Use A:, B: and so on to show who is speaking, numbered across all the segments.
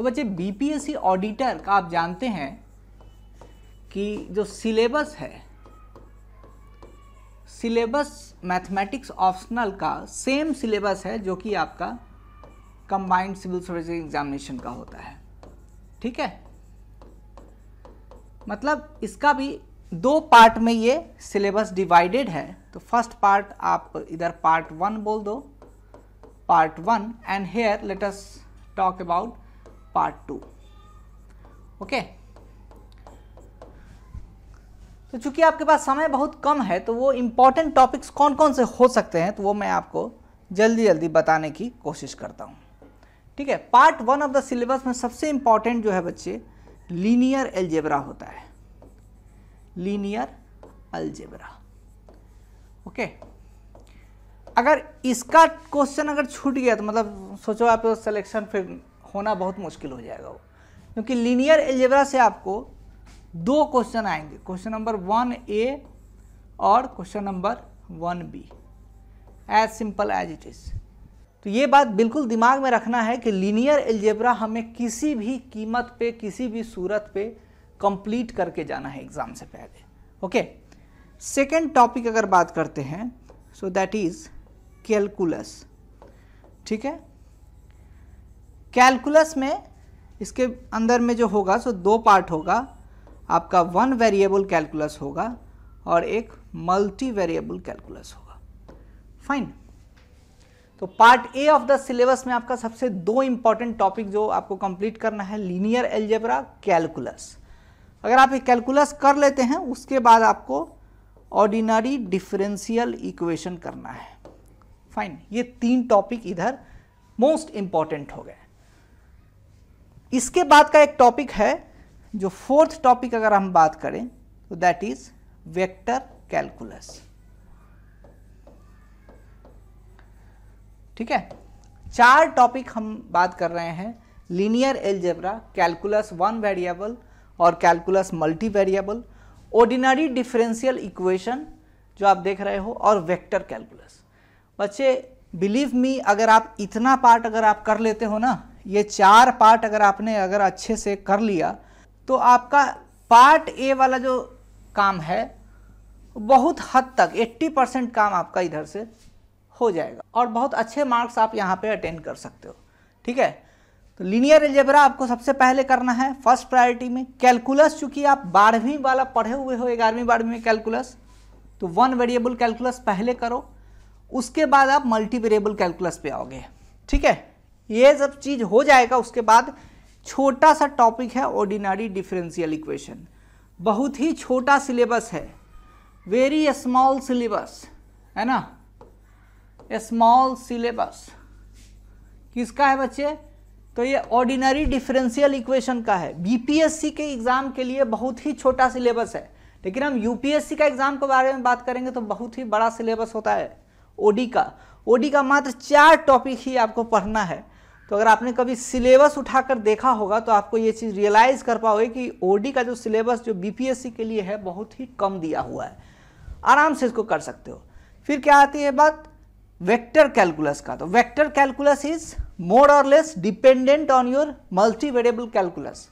A: तो बच्चे BPSC auditor का आप जानते हैं कि जो सिलेबस है सिलेबस मैथमेटिक्स ऑप्शनल का सेम सिलेबस है जो कि आपका कंबाइंड सिविल सर्विस एग्जामिनेशन का होता है ठीक है मतलब इसका भी दो पार्ट में ये सिलेबस डिवाइडेड है तो फर्स्ट पार्ट आप इधर पार्ट वन बोल दो part one and here let us talk about part two okay तो चूंकि आपके पास समय बहुत कम है तो वो इंपॉर्टेंट टॉपिक्स कौन कौन से हो सकते हैं तो वो मैं आपको जल्दी जल्दी बताने की कोशिश करता हूँ ठीक है part one of the syllabus में सबसे इंपॉर्टेंट जो है बच्चे लीनियर एल्जेबरा होता है लीनियर अल्जेबरा ओके अगर इसका क्वेश्चन अगर छूट गया तो मतलब सोचो आप सिलेक्शन फिर होना बहुत मुश्किल हो जाएगा वो क्योंकि लीनियर एल्जेब्रा से आपको दो क्वेश्चन आएंगे क्वेश्चन नंबर वन ए और question number one B as simple as it is तो ये बात बिल्कुल दिमाग में रखना है कि लीनियर एल्जेब्रा हमें किसी भी कीमत पे किसी भी सूरत पे कंप्लीट करके जाना है एग्ज़ाम से पहले ओके सेकेंड टॉपिक अगर बात करते हैं सो दैट इज़ कैलकुलस ठीक है कैलकुलस में इसके अंदर में जो होगा सो दो पार्ट होगा आपका वन वेरिएबल कैलकुलस होगा और एक मल्टी वेरिएबल कैलकुलस होगा फाइन तो part A of the syllabus में आपका सबसे दो इंपॉर्टेंट टॉपिक जो आपको कंप्लीट करना है लीनियर एल्जेब्रा कैलकुलस अगर आप ये कैलकुलस कर लेते हैं उसके बाद आपको ऑर्डिनरी डिफरेंशियल इक्वेशन करना है फाइन ये तीन टॉपिक इधर मोस्ट इम्पॉर्टेंट हो गए इसके बाद का एक टॉपिक है जो फोर्थ टॉपिक अगर हम बात करें तो दैट इज वेक्टर कैलकुलस ठीक है चार टॉपिक हम बात कर रहे हैं linear algebra calculus one variable और calculus multi variable ordinary differential equation जो आप देख रहे हो और वेक्टर कैलकुलस बच्चे बिलीव मी अगर आप इतना पार्ट अगर आप कर लेते हो ना ये चार पार्ट अगर आपने अगर अच्छे से कर लिया तो आपका पार्ट ए वाला जो काम है बहुत हद तक 80 परसेंट काम आपका इधर से हो जाएगा और बहुत अच्छे मार्क्स आप यहाँ पे अटेंड कर सकते हो ठीक है तो लीनियर एल्जेबरा आपको सबसे पहले करना है फर्स्ट प्रायोरिटी में कैलकुलस चूंकि आप बारहवीं वाला पढ़े हुए हो ग्यारहवीं बारहवीं में कैलकुलस तो वन वेरिएबल कैलकुलस पहले करो उसके बाद आप मल्टी वेरिएबल कैलकुलस पे आओगे ठीक है ये सब चीज़ हो जाएगा उसके बाद छोटा सा टॉपिक है ऑर्डिनरी डिफरेंशियल इक्वेशन बहुत ही छोटा सिलेबस है वेरी स्मॉल सिलेबस है ना स्मॉल सिलेबस किसका है बच्चे तो ये ऑर्डिनरी डिफरेंशियल इक्वेशन का है बीपीएससी के एग्ज़ाम के लिए बहुत ही छोटा सिलेबस है लेकिन हम यूपीएससी का एग्ज़ाम के बारे में बात करेंगे तो बहुत ही बड़ा सिलेबस होता है ओडी का ओडी का मात्र चार टॉपिक ही आपको पढ़ना है तो अगर आपने कभी सिलेबस उठाकर देखा होगा तो आपको ये चीज़ रियलाइज़ कर पाओगे कि ओडी का जो सिलेबस जो बीपीएससी के लिए है बहुत ही कम दिया हुआ है आराम से इसको कर सकते हो फिर क्या आती है बात वेक्टर कैलकुलस का तो वेक्टर कैलकुलस इज मोर और less dependent on your multi variable calculus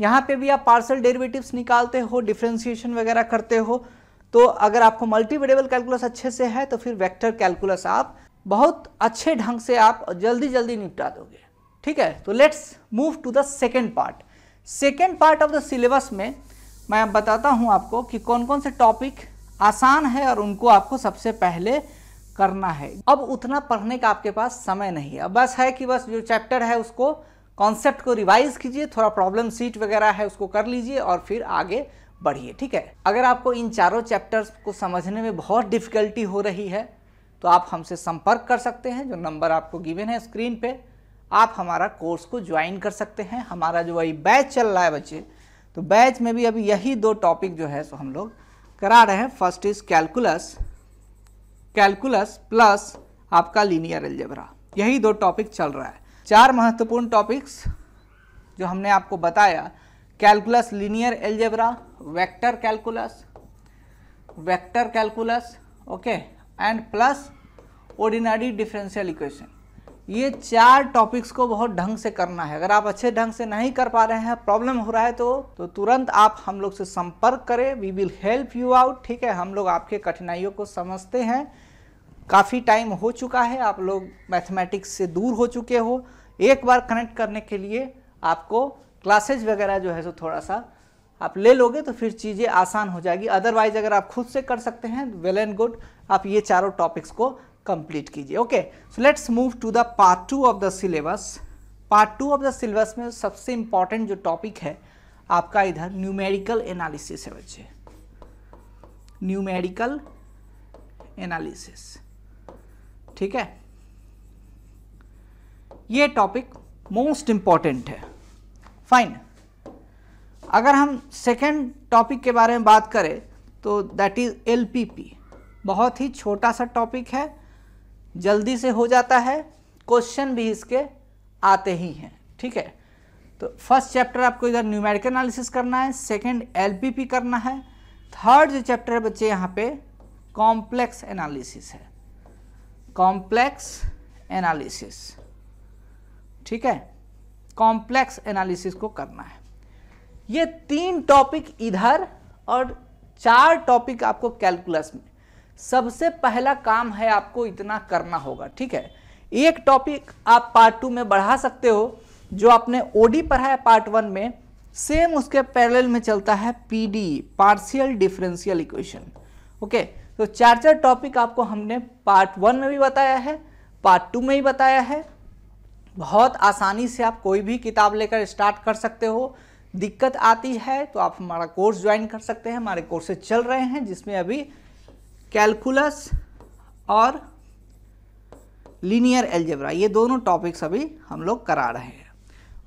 A: यहाँ पे भी आप पार्सल डेरिवेटिव्स निकालते हो डिफ्रेंशिएशन वगैरह करते हो तो अगर आपको मल्टी वेरिएबल कैलकुलस अच्छे से है तो फिर वेक्टर कैलकुलस आप बहुत अच्छे ढंग से आप जल्दी जल्दी निपटा दोगे ठीक है तो let's move to the second part second part of the syllabus में मैं बताता हूँ आपको कि कौन कौन से टॉपिक आसान है और उनको आपको सबसे पहले करना है अब उतना पढ़ने का आपके पास समय नहीं है बस है कि बस जो चैप्टर है उसको कॉन्सेप्ट को रिवाइज कीजिए थोड़ा प्रॉब्लम सीट वगैरह है उसको कर लीजिए और फिर आगे बढ़िए ठीक है अगर आपको इन चारों चैप्टर्स को समझने में बहुत डिफिकल्टी हो रही है तो आप हमसे संपर्क कर सकते हैं जो नंबर आपको गिवन है स्क्रीन पे आप हमारा कोर्स को ज्वाइन कर सकते हैं हमारा जो वही बैच चल रहा है बच्चे तो बैच में भी अभी यही दो टॉपिक जो है सो हम लोग करा रहे हैं first is calculus calculus plus आपका लीनियर एल्जेबरा यही दो टॉपिक चल रहा है चार महत्वपूर्ण टॉपिक्स जो हमने आपको बताया calculus linear algebra vector calculus vector calculus okay and plus ordinary differential equation ये चार टॉपिक्स को बहुत ढंग से करना है अगर आप अच्छे ढंग से नहीं कर पा रहे हैं प्रॉब्लम हो रहा है तो तो तुरंत आप हम लोग से संपर्क करें we will help you out ठीक है हम लोग आपके कठिनाइयों को समझते हैं काफ़ी टाइम हो चुका है आप लोग मैथमेटिक्स से दूर हो चुके हो एक बार कनेक्ट करने के लिए आपको क्लासेज वगैरह जो है सो थोड़ा सा आप ले लोगे तो फिर चीज़ें आसान हो जाएगी अदरवाइज अगर आप खुद से कर सकते हैं वेल एंड गुड आप ये चारों टॉपिक्स को कंप्लीट कीजिए okay so let's move to the part two of the syllabus part two of the syllabus में सबसे इंपॉर्टेंट जो टॉपिक है आपका इधर न्यूमेरिकल एनालिसिस है बच्चे न्यूमेरिकल एनालिसिस ठीक है ये टॉपिक मोस्ट इंपॉर्टेंट है फाइन अगर हम सेकेंड टॉपिक के बारे में बात करें तो दैट इज़ एल बहुत ही छोटा सा टॉपिक है जल्दी से हो जाता है क्वेश्चन भी इसके आते ही हैं ठीक है तो फर्स्ट चैप्टर आपको इधर न्यूमेरिकल एनालिसिस करना है सेकंड एल करना है थर्ड जो चैप्टर है बच्चे यहाँ पे कॉम्प्लेक्स एनालिसिस है कॉम्प्लेक्स एनालिसिस ठीक है कॉम्प्लेक्स एनालिसिस को करना है ये तीन टॉपिक इधर और चार टॉपिक आपको कैलकुलस में सबसे पहला काम है आपको इतना करना होगा ठीक है एक टॉपिक आप पार्ट टू में बढ़ा सकते हो जो आपने ओडी पढ़ाया पार्ट वन में सेम उसके पैरेलल में चलता है PD partial differential equation okay तो चार चार टॉपिक आपको हमने पार्ट वन में भी बताया है पार्ट टू में ही बताया है बहुत आसानी से आप कोई भी किताब लेकर स्टार्ट कर सकते हो दिक्कत आती है तो आप हमारा कोर्स ज्वाइन कर सकते हैं हमारे कोर्सेज चल रहे हैं जिसमें अभी कैलकुलस और लीनियर एल्जेब्रा ये दोनों टॉपिक्स अभी हम लोग करा रहे हैं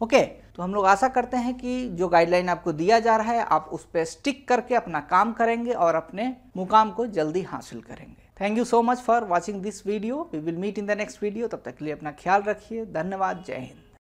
A: ओके तो हम लोग आशा करते हैं कि जो गाइडलाइन आपको दिया जा रहा है आप उस पर स्टिक करके अपना काम करेंगे और अपने मुकाम को जल्दी हासिल करेंगे thank you so much for watching this video we will meet in the next video तब तक के लिए अपना ख्याल रखिए धन्यवाद जय हिंद